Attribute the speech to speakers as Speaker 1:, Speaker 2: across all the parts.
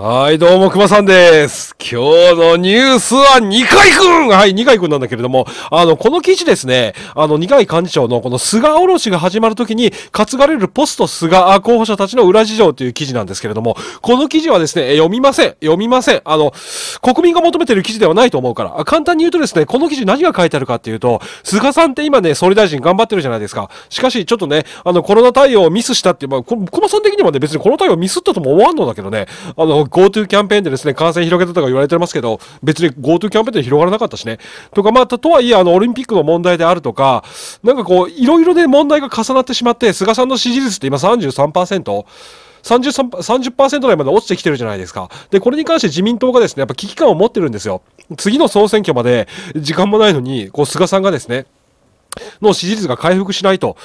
Speaker 1: はい、どうも、熊さんです。今日のニュースは二階くんはい、二階くんなんだけれども、あの、この記事ですね、あの、二階幹事長のこの菅おろしが始まるときに担がれるポスト菅候補者たちの裏事情という記事なんですけれども、この記事はですね、読みません。読みません。あの、国民が求めてる記事ではないと思うから、簡単に言うとですね、この記事何が書いてあるかっていうと、菅さんって今ね、総理大臣頑張ってるじゃないですか。しかし、ちょっとね、あの、コロナ対応をミスしたっていう、まあ、熊さん的にはね、別にコロナ対応ミスったとも思わんのだけどね、あの、GoTo キャンペーンでですね、感染広げたとか言われてますけど、別に GoTo キャンペーンで広がらなかったしね。とか、まあ、とはいえ、あの、オリンピックの問題であるとか、なんかこう、いろいろね、問題が重なってしまって、菅さんの支持率って今33%。30%, 30台まで落ちてきてるじゃないですか。で、これに関して自民党がですね、やっぱ危機感を持ってるんですよ。次の総選挙まで時間もないのに、こう、菅さんがですね、の支持率が回復しないと。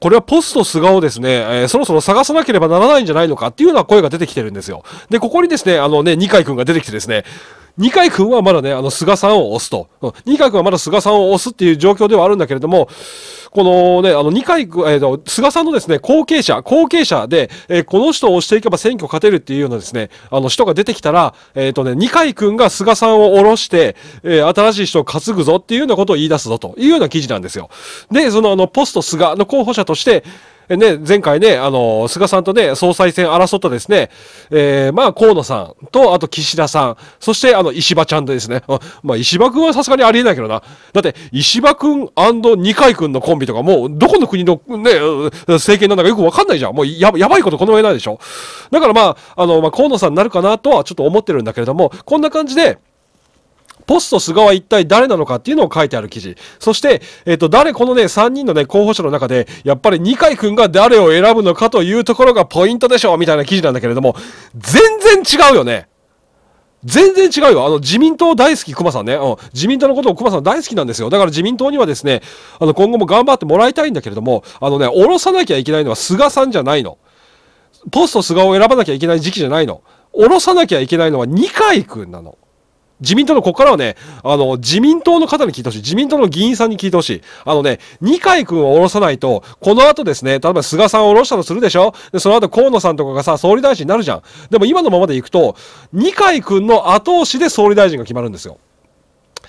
Speaker 1: これはポスト菅をですね、えー、そろそろ探さなければならないんじゃないのかっていうような声が出てきてるんですよ。で、ここにですね、あのね、二階くんが出てきてですね、二階君はまだね、あの、菅さんを押すと。二階君はまだ菅さんを押すっていう状況ではあるんだけれども、このね、あの、二階、えーと、菅さんのですね、後継者、後継者で、えー、この人を押していけば選挙勝てるっていうようなですね、あの、人が出てきたら、えっ、ー、とね、二階君が菅さんを下ろして、えー、新しい人を担ぐぞっていうようなことを言い出すぞというような記事なんですよ。で、その、あの、ポスト菅の候補者として、ね、前回ね、あの、菅さんとね、総裁選争ったですね、えー、まあ、河野さんと、あと岸田さん、そして、あの、石破ちゃんでですね、まあ、石破くんはさすがにありえないけどな。だって、石破くん二階くんのコンビとか、もう、どこの国のね、政権なんだかよくわかんないじゃん。もうや、やばいことこの上ないでしょ。だからまあ、あの、まあ、河野さんになるかなとはちょっと思ってるんだけれども、こんな感じで、ポスト菅は一体誰なのかっていうのを書いてある記事。そして、えっ、ー、と、誰、このね、3人のね、候補者の中で、やっぱり二階くんが誰を選ぶのかというところがポイントでしょうみたいな記事なんだけれども、全然違うよね。全然違うよ。あの、自民党大好き、熊さんね。うん。自民党のことを熊さん大好きなんですよ。だから自民党にはですね、あの、今後も頑張ってもらいたいんだけれども、あのね、降ろさなきゃいけないのは菅さんじゃないの。ポスト菅を選ばなきゃいけない時期じゃないの。降ろさなきゃいけないのは二階くんなの。自民党の、ここからはね、あの、自民党の方に聞いてほしい。自民党の議員さんに聞いてほしい。あのね、二階君を下ろさないと、この後ですね、例えば菅さんを下ろしたとするでしょで、その後河野さんとかがさ、総理大臣になるじゃん。でも今のままで行くと、二階君の後押しで総理大臣が決まるんですよ。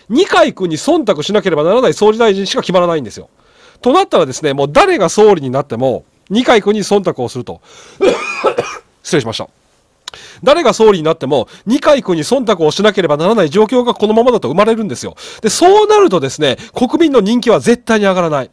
Speaker 1: 二階君に忖度しなければならない総理大臣しか決まらないんですよ。となったらですね、もう誰が総理になっても、二階君に忖度をすると。失礼しました。誰が総理になっても、二階君に忖度をしなければならない状況がこのままだと生まれるんですよ。で、そうなるとですね、国民の人気は絶対に上がらない。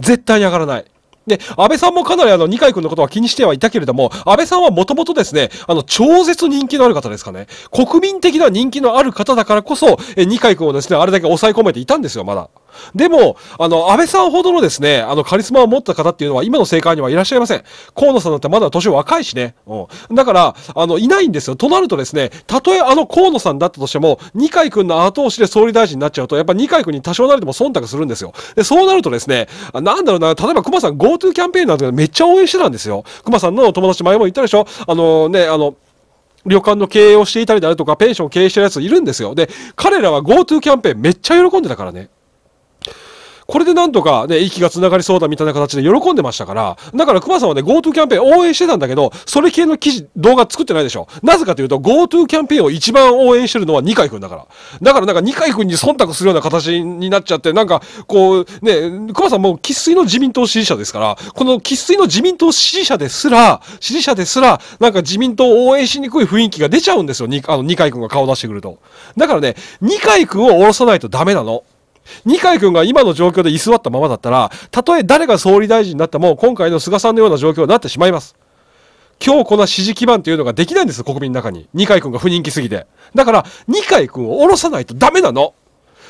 Speaker 1: 絶対に上がらない。で、安倍さんもかなりあの、二階君のことは気にしてはいたけれども、安倍さんはもともとですね、あの、超絶人気のある方ですかね。国民的な人気のある方だからこそ、え二階君をですね、あれだけ抑え込めていたんですよ、まだ。でも、あの、安倍さんほどのですね、あの、カリスマを持った方っていうのは今の政界にはいらっしゃいません。河野さんだってまだ年若いしね。うん。だから、あの、いないんですよ。となるとですね、たとえあの河野さんだったとしても、二階君の後押しで総理大臣になっちゃうと、やっぱ二階君に多少なりとも忖度するんですよ。で、そうなるとですね、なんだろうな、例えば熊さん GoTo キャンペーンなんてめっちゃ応援してたんですよ。熊さんの友達前も言ったでしょあのね、あの、旅館の経営をしていたりだとか、ペンションを経営してるやついるんですよ。で、彼らは GoTo キャンペーンめっちゃ喜んでたからね。これでなんとかね、息が繋がりそうだみたいな形で喜んでましたから、だから熊さんはね、GoTo キャンペーン応援してたんだけど、それ系の記事、動画作ってないでしょ。なぜかというと、GoTo キャンペーンを一番応援してるのは二階くんだから。だからなんか二階くんに忖度するような形になっちゃって、なんか、こう、ね、熊さんもう喫水の自民党支持者ですから、この喫水の自民党支持者ですら、支持者ですら、なんか自民党を応援しにくい雰囲気が出ちゃうんですよ。あの、二階くんが顔出してくると。だからね、二階くんを下ろさないとダメなの。二階君が今の状況で居座ったままだったら、たとえ誰が総理大臣になっても、今回の菅さんのような状況になってしまいます。強固な支持基盤というのができないんです、国民の中に。二階君が不人気すぎて。だから、二階君を下ろさないとダメなの。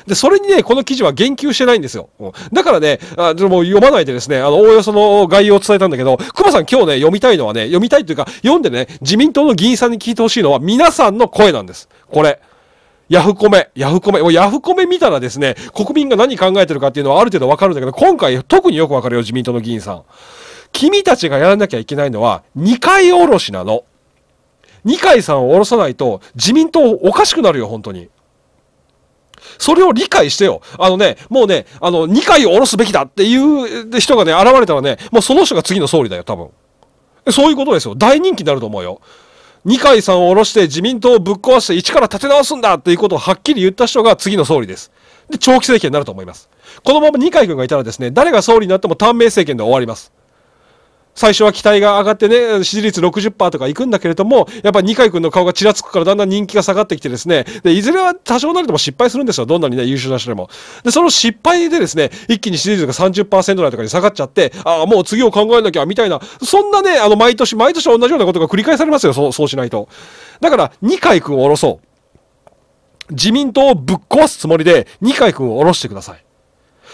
Speaker 1: で、それにね、この記事は言及してないんですよ。うん、だからね、あもう読まないでですね、あの、おおよその概要を伝えたんだけど、保さん今日ね、読みたいのはね、読みたいというか、読んでね、自民党の議員さんに聞いてほしいのは、皆さんの声なんです。これ。ヤフコメ、ヤフコメ、もうヤフコメ見たらですね、国民が何考えてるかっていうのはある程度わかるんだけど、今回特によくわかるよ、自民党の議員さん。君たちがやらなきゃいけないのは、二階おろしなの。二階さんを下ろさないと、自民党おかしくなるよ、本当に。それを理解してよ。あのね、もうね、あの、二階を下ろすべきだっていう人がね、現れたらね、もうその人が次の総理だよ、多分。そういうことですよ。大人気になると思うよ。二階さんを下ろして自民党をぶっ壊して一から立て直すんだっていうことをはっきり言った人が次の総理です。で、長期政権になると思います。このまま二階君がいたらですね、誰が総理になっても短命政権で終わります。最初は期待が上がってね、支持率60%とかいくんだけれども、やっぱ二階君の顔がちらつくからだんだん人気が下がってきてですね、で、いずれは多少なりとも失敗するんですよ。どんなにね、優秀な人でも。で、その失敗でですね、一気に支持率が30%台とかに下がっちゃって、ああ、もう次を考えなきゃ、みたいな、そんなね、あの、毎年、毎年同じようなことが繰り返されますよ。そう、そうしないと。だから、二階君を下ろそう。自民党をぶっ壊すつもりで、二階君を下ろしてください。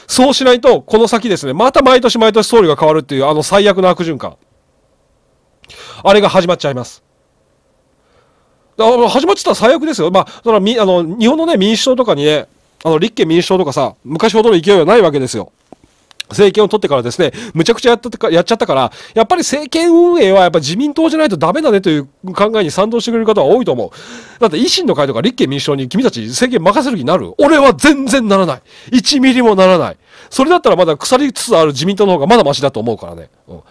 Speaker 1: そうしないと、この先ですね、また毎年毎年総理が変わるっていう、あの最悪の悪循環。あれが始まっちゃいます。始まっちゃったら最悪ですよ。まあ、そのあの日本のね、民主党とかにね、あの立憲民主党とかさ、昔ほどの勢いはないわけですよ。政権を取ってからですね、むちゃくちゃやった、やっちゃったから、やっぱり政権運営はやっぱ自民党じゃないとダメだねという考えに賛同してくれる方は多いと思う。だって維新の会とか立憲民主党に君たち政権任せる気になる俺は全然ならない。1ミリもならない。それだったらまだ腐りつつある自民党の方がまだマシだと思うからね。うん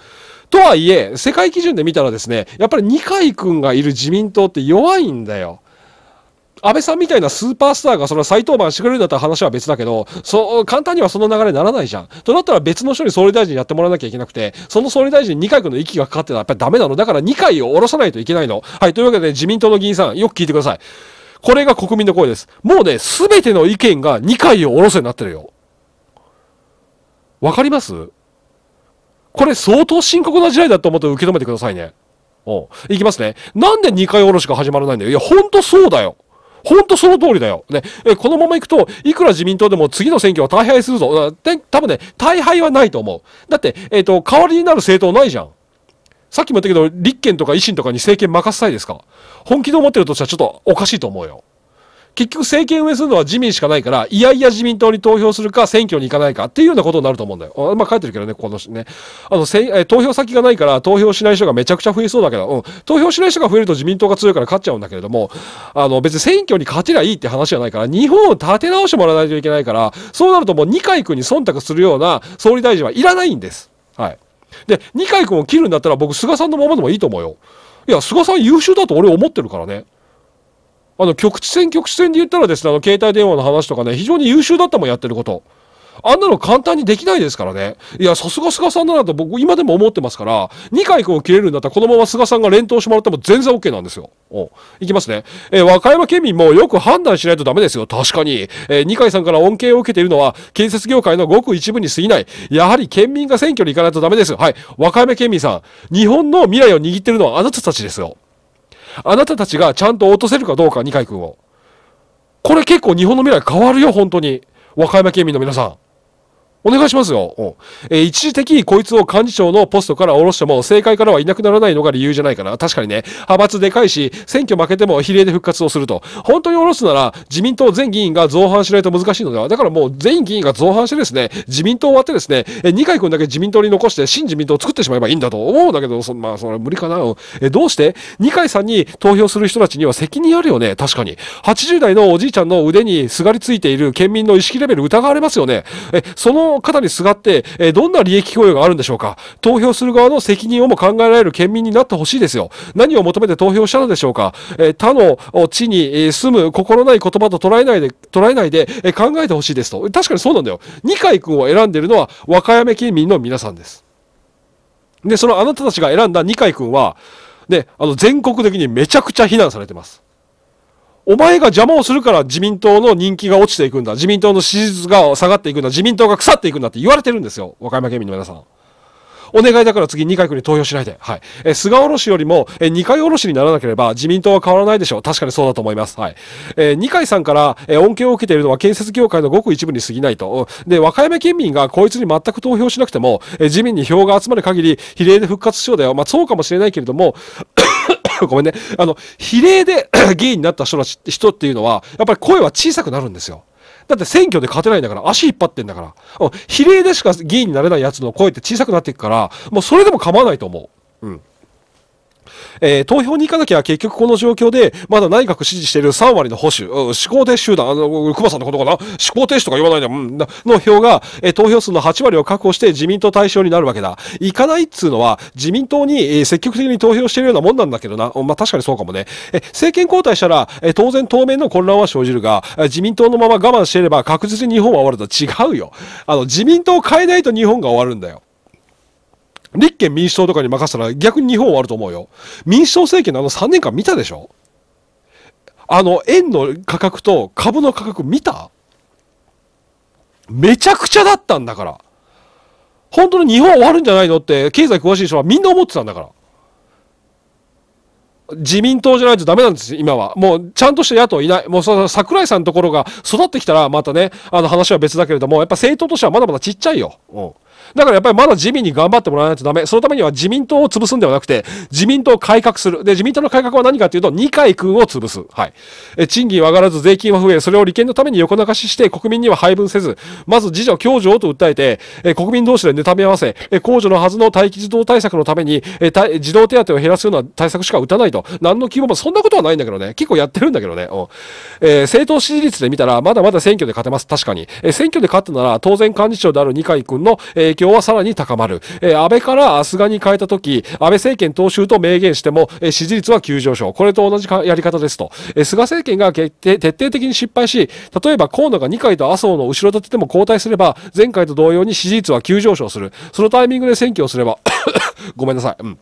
Speaker 1: とはいえ、世界基準で見たらですね、やっぱり二階君がいる自民党って弱いんだよ。安倍さんみたいなスーパースターがそれ再登板してくれるんだったら話は別だけど、そう、簡単にはその流れにならないじゃん。となったら別の人に総理大臣やってもらわなきゃいけなくて、その総理大臣に二階君の息がかかってたらやっぱりダメなの。だから二階を下ろさないといけないの。はい、というわけで自民党の議員さん、よく聞いてください。これが国民の声です。もうね、すべての意見が二階を下ろすようになってるよ。わかりますこれ相当深刻な事態だと思って受け止めてくださいね。うん。いきますね。なんで二階下ろしが始まらないんだよ。いや、ほんとそうだよ。ほんとその通りだよ。ね、えこのまま行くと、いくら自民党でも次の選挙は大敗するぞ。多分ね、大敗はないと思う。だって、えっ、ー、と、代わりになる政党ないじゃん。さっきも言ったけど、立憲とか維新とかに政権任せたいですか本気で思ってるとしたらちょっとおかしいと思うよ。結局政権運営するのは自民しかないから、いやいや自民党に投票するか、選挙に行かないかっていうようなことになると思うんだよ。まあ、書いてるけどね、このね。あの、せえ投票先がないから、投票しない人がめちゃくちゃ増えそうだけど、うん、投票しない人が増えると自民党が強いから勝っちゃうんだけれども、あの、別に選挙に勝てりゃいいって話じゃないから、日本を立て直してもらわないといけないから、そうなるともう二階君に忖度するような総理大臣はいらないんです。はい。で、二階君を切るんだったら僕、菅さんのままでもいいと思うよ。いや、菅さん優秀だと俺思ってるからね。あの、局地戦、局地戦で言ったらですね、あの、携帯電話の話とかね、非常に優秀だったもん、やってること。あんなの簡単にできないですからね。いや、さすが菅さんだなと僕今でも思ってますから、二回こう切れるんだったらこのまま菅さんが連投してもらっても全然 OK なんですよ。おいきますね。えー、和歌山県民もよく判断しないとダメですよ。確かに。えー、二階さんから恩恵を受けているのは建設業界のごく一部に過ぎない。やはり県民が選挙に行かないとダメです。はい。和歌山県民さん、日本の未来を握ってるのはあなたたちですよ。あなたたちがちゃんと落とせるかどうか、二階君を。これ結構日本の未来変わるよ、本当に。和歌山県民の皆さん。お願いしますよ。うんえー、一時的にこいつを幹事長のポストから下ろしても、政界からはいなくならないのが理由じゃないかな。確かにね、派閥でかいし、選挙負けても比例で復活をすると。本当に下ろすなら、自民党全議員が造反しないと難しいのでは。だからもう全議員が造反してですね、自民党終わってですね、えー、二階君だけ自民党に残して、新自民党を作ってしまえばいいんだと思うんだけど、そまあ、それは無理かな。えー、どうして二階さんに投票する人たちには責任あるよね。確かに。80代のおじいちゃんの腕にすがりついている県民の意識レベル疑われますよね。え、そののにすがって、えー、どんな利益供与があるんでしょうか投票する側の責任をも考えられる県民になってほしいですよ。何を求めて投票したのでしょうか、えー、他の地に住む心ない言葉と捉えないで、捉えないで、えー、考えてほしいですと。確かにそうなんだよ。二階君を選んでるのは和歌山県民の皆さんです。で、そのあなたたちが選んだ二階君は、ね、あの全国的にめちゃくちゃ非難されてます。お前が邪魔をするから自民党の人気が落ちていくんだ。自民党の支持率が下がっていくんだ。自民党が腐っていくんだって言われてるんですよ。和歌山県民の皆さん。お願いだから次二階区に投票しないで。はい。え、菅おろしよりも、え、二階おろしにならなければ自民党は変わらないでしょう。確かにそうだと思います。はい。え二階さんから、え、恩恵を受けているのは建設業界のごく一部に過ぎないと。で、和歌山県民がこいつに全く投票しなくても、え、自民に票が集まる限り、比例で復活しようだよ。まあ、そうかもしれないけれども、ごめんね。あの、比例で 議員になった人ち、人っていうのは、やっぱり声は小さくなるんですよ。だって選挙で勝てないんだから、足引っ張ってんだから。比例でしか議員になれないやつの声って小さくなっていくから、もうそれでも構わないと思う。うん。えー、投票に行かなきゃ結局この状況で、まだ内閣支持している3割の保守、思考停止集団、あの、熊さんのことかな思考停止とか言わないで、うん、の票が、えー、投票数の8割を確保して自民党対象になるわけだ。行かないっつうのは、自民党に、え積極的に投票しているようなもんなんだけどな。まあ、確かにそうかもね。え政権交代したら、え当然当面の混乱は生じるが、自民党のまま我慢していれば確実に日本は終わると違うよ。あの、自民党を変えないと日本が終わるんだよ。立憲民主党とかに任せたら逆に日本はあると思うよ。民主党政権のあの3年間見たでしょあの、円の価格と株の価格見ためちゃくちゃだったんだから。本当に日本終わるんじゃないのって経済詳しい人はみんな思ってたんだから。自民党じゃないとダメなんですよ、今は。もう、ちゃんとした野党いない。もう、その、桜井さんのところが育ってきたら、またね、あの話は別だけれども、やっぱ政党としてはまだまだちっちゃいよ。うん。だからやっぱりまだ自民に頑張ってもらわないとダメ。そのためには自民党を潰すんではなくて、自民党を改革する。で、自民党の改革は何かというと、二階君を潰す。はい。え、賃金は上がらず税金は増え、それを利権のために横流しして国民には配分せず、まず自助、共助をと訴えて、え、国民同士で妬み合わせ、え、公助のはずの待機児童対策のために、え、児童手当を減らすような対策しか打たないと。何の希望も、そんなことはないんだけどね。結構やってるんだけどね。うん。えー、政党支持率で見たら、まだまだ選挙で勝てます。確かに。え、選挙で勝ったなら、当然幹事長である二階君の、えー影響はさらに高まる。え安倍から菅に変えた時、安倍政権党首と明言しても、え支持率は急上昇。これと同じやり方ですと。え菅政権が徹底的に失敗し、例えば河野が二階と麻生の後ろ盾でも交代すれば、前回と同様に支持率は急上昇する。そのタイミングで選挙をすれば ごめんなさい。うん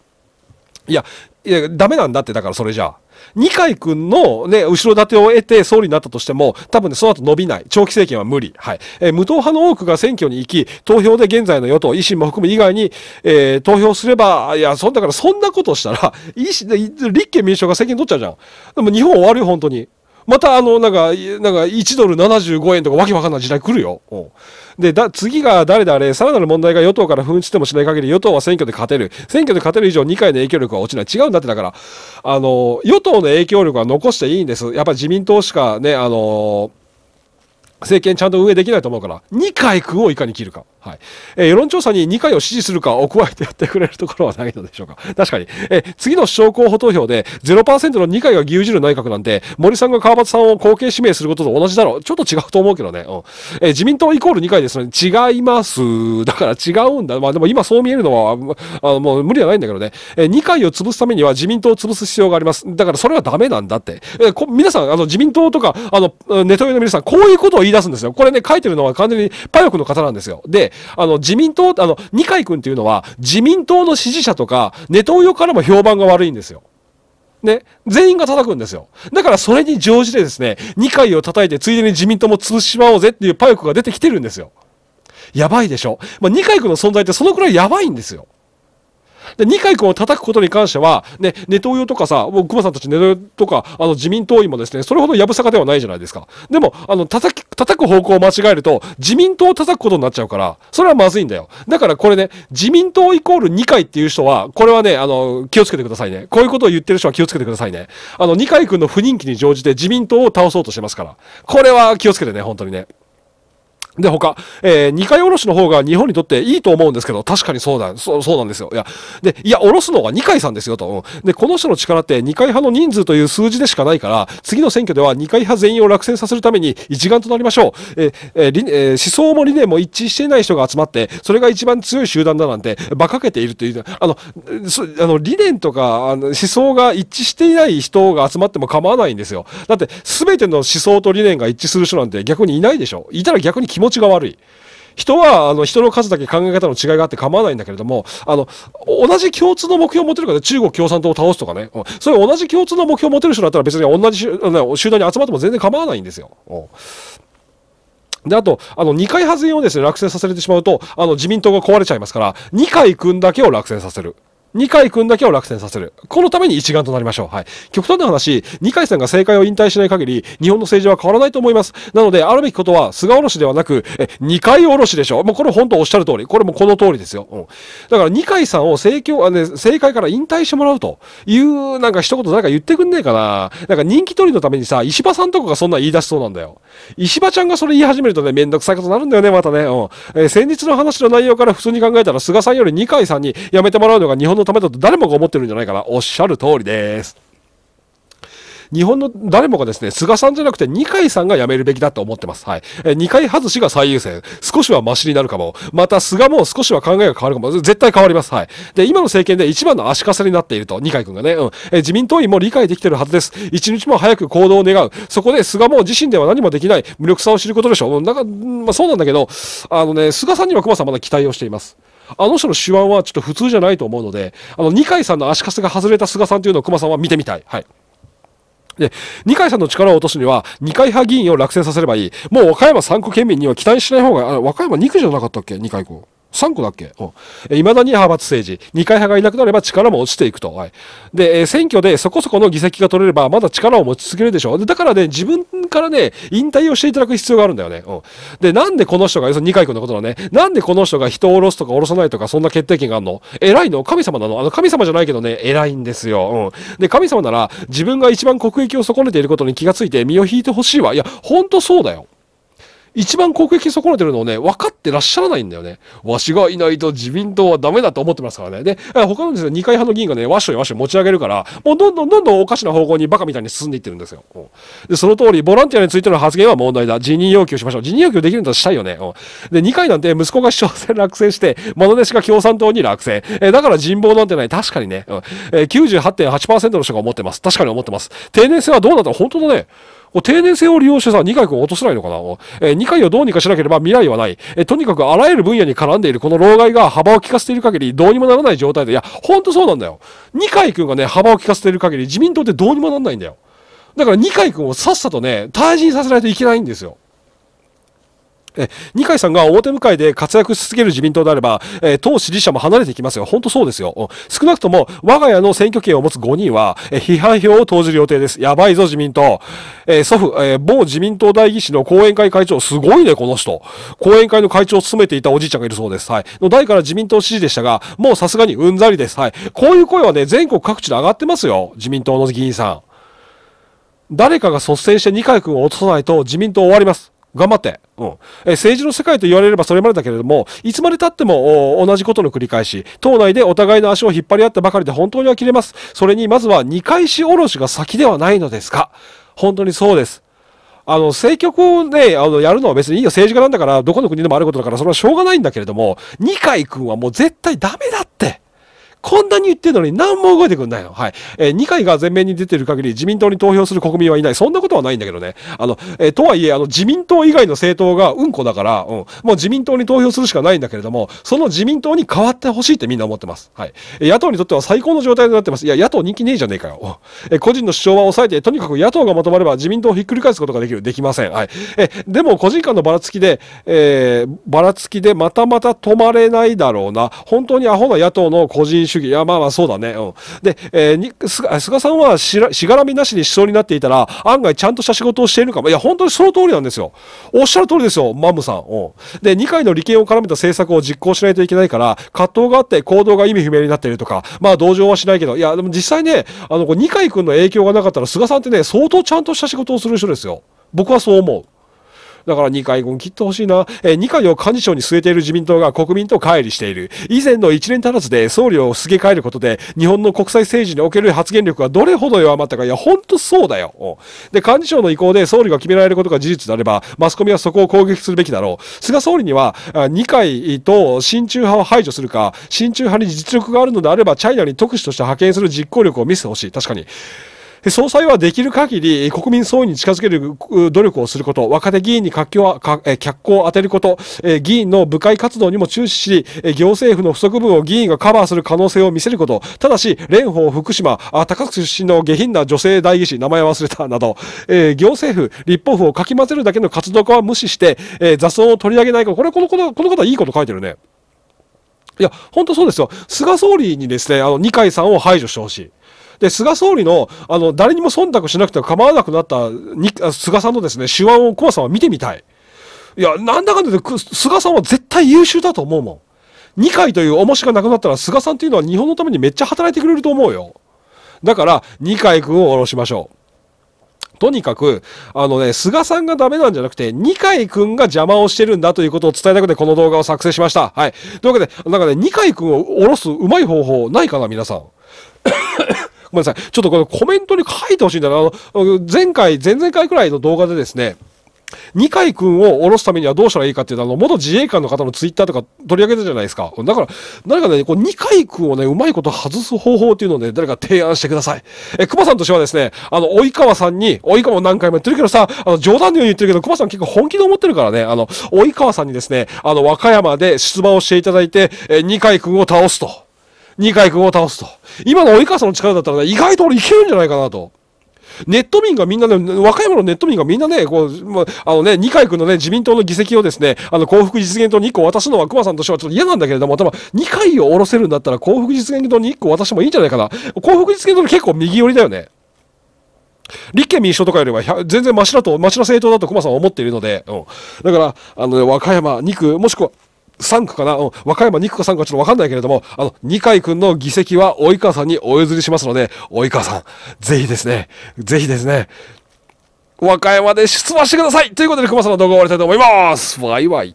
Speaker 1: いや、いや、ダメなんだって、だからそれじゃあ。二階くんのね、後ろ盾を得て総理になったとしても、多分ね、その後伸びない。長期政権は無理。はい。えー、無党派の多くが選挙に行き、投票で現在の与党、維新も含む以外に、えー、投票すれば、いや、そんだからそんなことしたら、維新、立憲民主党が政権取っちゃうじゃん。でも日本終わるよ、本当に。またあの、なんか、なんか1ドル75円とかわけわかんない時代来るよ。で、だ、次が誰であれ、さらなる問題が与党から紛失でもしない限り、与党は選挙で勝てる。選挙で勝てる以上、二回の影響力は落ちない。違うんだって、だから、あの、与党の影響力は残していいんです。やっぱ自民党しかね、あの、政権ちゃんと運営できないと思うから、二階区をいかに切るか。はい。えー、世論調査に二階を支持するかを加えてやってくれるところはないのでしょうか。確かに。えー、次の首相候補投票で0%の二階が牛耳る内閣なんて、森さんが川端さんを後継指名することと同じだろう。ちょっと違うと思うけどね。うん。えー、自民党イコール二階ですので、違います。だから違うんだ。まあでも今そう見えるのは、あのもう無理はないんだけどね。えー、二階を潰すためには自民党を潰す必要があります。だからそれはダメなんだって。えー、こ皆さん、あの自民党とか、あの、ネトウヨの皆さん、こういうことを言言い出すんですよ。これね、書いてるのは完全にパヨクの方なんですよ。で、あの、自民党、あの、二階君っていうのは、自民党の支持者とか、ネトウヨからも評判が悪いんですよ。ね、全員が叩くんですよ。だからそれに乗じてですね、二階を叩いて、ついでに自民党も潰しまおうぜっていうパヨクが出てきてるんですよ。やばいでしょ。まあ、二階君の存在ってそのくらいやばいんですよ。で、二階君を叩くことに関しては、ね、ネトウヨとかさ、もう熊さんたちネトウヨとか、あの、自民党員もですね、それほどやぶさかではないじゃないですか。でも、あの、叩き、叩く方向を間違えると、自民党を叩くことになっちゃうから、それはまずいんだよ。だからこれね、自民党イコール二階っていう人は、これはね、あの、気をつけてくださいね。こういうことを言ってる人は気をつけてくださいね。あの、二階君の不人気に乗じて自民党を倒そうとしてますから。これは気をつけてね、本当にね。で、他、えー、二回おろしの方が日本にとっていいと思うんですけど、確かにそうだ、そう、そうなんですよ。いや、で、いや、おろすのが二階さんですよと。で、この人の力って二階派の人数という数字でしかないから、次の選挙では二階派全員を落選させるために一丸となりましょう。えー、えー、えー、思想も理念も一致していない人が集まって、それが一番強い集団だなんて、馬鹿げているという、あの、あの、理念とか、あの、思想が一致していない人が集まっても構わないんですよ。だって、すべての思想と理念が一致する人なんて逆にいないでしょ。いたら逆に気持ちが悪い。人はあの人の数だけ考え方の違いがあって構わないんだけれどもあの同じ共通の目標を持てるから中国共産党を倒すとかね、うん、そういう同じ共通の目標を持てる人だったら別に同じ集団に集まっても全然構わないんですよ。うんで、あと、あの、2回発言をですね、落選させてしまうと、あの、自民党が壊れちゃいますから、2回君だけを落選させる。二階くんだけを落選させる。このために一丸となりましょう。はい。極端な話、二階さんが政界を引退しない限り、日本の政治は変わらないと思います。なので、あるべきことは、菅おろしではなく、え、二階おろしでしょ。もうこれ本当おっしゃる通り。これもこの通りですよ。うん。だから二階さんを政教、あね、政界から引退してもらうという、なんか一言なんか言ってくんねえかな。なんか人気取りのためにさ、石破さんとかがそんな言い出しそうなんだよ。石破ちゃんがそれ言い始めるとね、めんどくさいことになるんだよね、またね。うん。え先日の話の内容から普通に考えたら、菅さんより二階さんに辞めてもらうのが日本ののためだと誰もが思ってるんじゃないかな。おっしゃる通りです。日本の誰もがですね、菅さんじゃなくて二階さんが辞めるべきだと思ってます。はい。え、二階外しが最優先。少しはマシになるかも。また菅も少しは考えが変わるかも。絶対変わります。はい。で、今の政権で一番の足かせになっていると、二階くんがね、うん。え、自民党員も理解できてるはずです。一日も早く行動を願う。そこで菅も自身では何もできない無力さを知ることでしょう。うん、なんか、まあ、そうなんだけど、あのね、菅さんには熊さんまだ期待をしています。あの人の手腕はちょっと普通じゃないと思うので、あの、二階さんの足かせが外れた菅さんというのを熊さんは見てみたい。はい。で、二階さんの力を落とすには、二階派議員を落選させればいい。もう和歌山3区県民には期待しない方が、あ和歌山2区じゃなかったっけ二階校。3個だっけうん。いまだに派閥政治。二階派がいなくなれば力も落ちていくと。はい。で、え選挙でそこそこの議席が取れれば、まだ力を持ち続けるでしょ。で、だからね、自分からね、引退をしていただく必要があるんだよね。うん。で、なんでこの人が、要するに二階君のことだね。なんでこの人が人を下ろすとか下ろさないとか、そんな決定権があるの偉いの神様なのあの、神様じゃないけどね、偉いんですよ。うん。で、神様なら、自分が一番国益を損ねていることに気がついて身を引いてほしいわ。いや、ほんとそうだよ。一番国益損ねてるのをね、分かってらっしゃらないんだよね。わしがいないと自民党はダメだと思ってますからね。で、他のですね、二階派の議員がね、わっしょいわっしょい持ち上げるから、もうどんどんどんどんおかしな方向にバカみたいに進んでいってるんですよ。で、その通り、ボランティアについての発言は問題だ。辞任要求しましょう。辞任要求できるんだとしたいよね。で、二階なんて息子が市長選落選して、物弟子が共産党に落選。えだから人望なんてない。確かにね。えー、98.8%の人が思ってます。確かに思ってます。定年制はどうなったら本当だね。定年制を利用してさ、二階君を落とせないのかな、え二階をどうにかしなければ未来はない。えとにかくあらゆる分野に絡んでいるこの老害が幅を利かせている限りどうにもならない状態で、いや、ほんとそうなんだよ。二階君がね、幅を利かせている限り自民党ってどうにもならないんだよ。だから二階君をさっさとね、退陣させないといけないんですよ。え二階さんが表向かいで活躍し続ける自民党であれば、え党支持者も離れていきますよ。本当そうですよ。少なくとも、我が家の選挙権を持つ5人は、え批判票を投じる予定です。やばいぞ、自民党。え祖父、え某自民党代議士の後援会会長、すごいね、この人。後援会の会長を務めていたおじいちゃんがいるそうです。はい。の代から自民党支持でしたが、もうさすがにうんざりです。はい。こういう声はね、全国各地で上がってますよ。自民党の議員さん。誰かが率先して二階君を落とさないと自民党終わります。頑張って。うん。え、政治の世界と言われればそれまでだけれども、いつまでたっても同じことの繰り返し、党内でお互いの足を引っ張り合ったばかりで本当に呆れます。それに、まずは二回しおろしが先ではないのですか本当にそうです。あの、政局をね、あの、やるのは別にいいよ。政治家なんだから、どこの国でもあることだから、それはしょうがないんだけれども、二階君はもう絶対ダメだって。こんなに言ってるのに何も動いてくんないの。はい。えー、二階が前面に出てる限り自民党に投票する国民はいない。そんなことはないんだけどね。あの、えー、とはいえ、あの、自民党以外の政党がうんこだから、うん。もう自民党に投票するしかないんだけれども、その自民党に変わってほしいってみんな思ってます。はい。え、野党にとっては最高の状態になってます。いや、野党人気ねえじゃねえかよ。えー、個人の主張は抑えて、とにかく野党がまとまれば自民党をひっくり返すことができる。できません。はい。えー、でも個人間のばらつきで、えばらつきでまたまた止まれないだろうな。本当にアホな野党の個人主義。いや、まあまあそうだね。うん。で、えー、菅さんはしらしがらみなしにしそうになっていたら、案外ちゃんとした仕事をしているかも。いや、本当にその通りなんですよ。おっしゃる通りですよ、マムさん。うん。で、2回の利権を絡めた政策を実行しないといけないから、葛藤があって行動が意味不明になっているとか、まあ同情はしないけど、いや、でも実際ね、あの、二階君の影響がなかったら、菅さんってね、相当ちゃんとした仕事をする人ですよ。僕はそう思う。だから二階軍切ってほしいな。えー、二階を幹事長に据えている自民党が国民と乖離している。以前の一年足らずで総理をすげ替えることで、日本の国際政治における発言力がどれほど弱まったか。いや、ほんとそうだよ。で、幹事長の意向で総理が決められることが事実であれば、マスコミはそこを攻撃するべきだろう。菅総理には、二階と親中派を排除するか、親中派に実力があるのであれば、チャイナに特使として派遣する実行力を見せてほしい。確かに。総裁はできる限り国民総意に近づける努力をすること、若手議員に活況は、え脚光を当てること、え議員の部会活動にも注視し、え行政府の不足分を議員がカバーする可能性を見せること、ただし、蓮舫、福島、あ高津出身の下品な女性代議士、名前忘れた、など、え行政府、立法府をかき混ぜるだけの活動家は無視して、え雑草を取り上げないか、これ、この、この、この方いいこと書いてるね。いや、本当そうですよ。菅総理にですね、あの、二階さんを排除してほしい。で、菅総理の、あの、誰にも忖度しなくては構わなくなったに、菅さんのですね、手腕をコアさんは見てみたい。いや、なんだかんだで、菅さんは絶対優秀だと思うもん。二階という重しがなくなったら、菅さんっていうのは日本のためにめっちゃ働いてくれると思うよ。だから、二階君を下ろしましょう。とにかく、あのね、菅さんがダメなんじゃなくて、二階くんが邪魔をしてるんだということを伝えたくて、この動画を作成しました。はい。というわけで、なんかね、二階くんを下ろすうまい方法ないかな、皆さん。ごめんなさい。ちょっとこのコメントに書いてほしいんだな。あの、前回、前々回くらいの動画でですね、二階君を下ろすためにはどうしたらいいかっていうのは、元自衛官の方のツイッターとか取り上げたじゃないですか。だから、誰かね、こう二階君をね、うまいこと外す方法っていうのをね、誰か提案してください。え、熊さんとしてはですね、あの、及川さんに、及川も何回も言ってるけどさ、あの、冗談のように言ってるけど、熊さん結構本気で思ってるからね、あの、及川さんにですね、あの、和歌山で出馬をしていただいて、え、二階君を倒すと。二階君を倒すと。今の及川さんの力だったら、ね、意外と俺いけるんじゃないかなと。ネット民がみんなね、若い者のネット民がみんなね、こう、まあのね、二階君のね、自民党の議席をですね、あの、幸福実現党に1個渡すのは熊さんとしてはちょっと嫌なんだけれども、頭、二階を下ろせるんだったら幸福実現党に1個渡してもいいんじゃないかな。幸福実現党の結構右寄りだよね。立憲民主党とかよりは全然マシだと、マシな政党だと熊さんは思っているので、うん。だから、あの、ね、和歌山2区、もしくは、3区かな、うん、和歌山2区か3区かちょっとわかんないけれども、あの、二階くんの議席は及川さんにお譲りしますので、及川さん、ぜひですね、ぜひですね、和歌山で出馬してくださいということで、熊さんの動画を終わりたいと思いますバイバイ